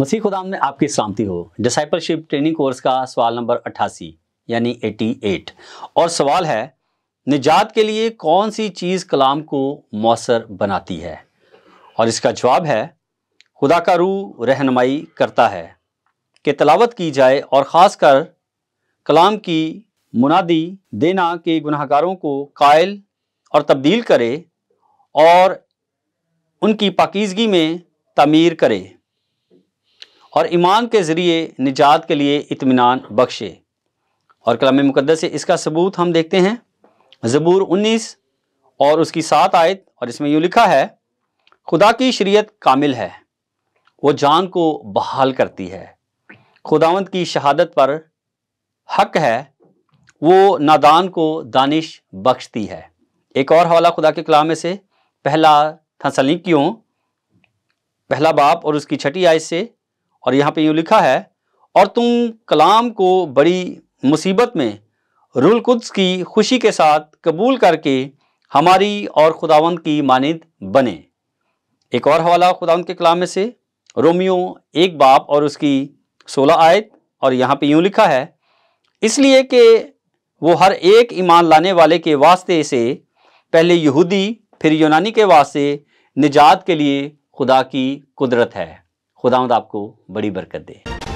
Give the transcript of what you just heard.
मसीह खुदाम ने आपकी सलामती हो डिसाइपलशिप ट्रेनिंग कोर्स का सवाल नंबर अट्ठासी यानी 88 और सवाल है निजात के लिए कौन सी चीज़ कलाम को मौसर बनाती है और इसका जवाब है खुदा का रू रहनमाई करता है कि तलावत की जाए और ख़ास कर कलाम की मुनादी देना के गुनाहगारों को कायल और तब्दील करे और उनकी पाकिजगी में तमीर करे और ईमान के ज़रिए निजात के लिए इतमान बख्शे और कलाम मुकदस से इसका सबूत हम देखते हैं ज़बूर उन्नीस और उसकी सात आयत और इसमें यूँ लिखा है खुदा की शरीयत कामिल है वो जान को बहाल करती है खुदावंत की शहादत पर हक है वो नादान को दानिश बख्शती है एक और हवाला खुदा के कलाम में से पहला थसलिकियों पहला बाप और उसकी छठी आयत से और यहाँ पे यूँ लिखा है और तुम कलाम को बड़ी मुसीबत में रुल कुद्स की खुशी के साथ कबूल करके हमारी और खुदावंद की मानद बने एक और हवाला खुदावंद के कलाम में से रोमियो एक बाप और उसकी सोलह आयत और यहाँ पे यूँ लिखा है इसलिए कि वो हर एक ईमान लाने वाले के वास्ते से पहले यहूदी फिर यूनानी के वास्ते निजात के लिए खुदा की कुदरत है खुदावंद आपको बड़ी बरकत दे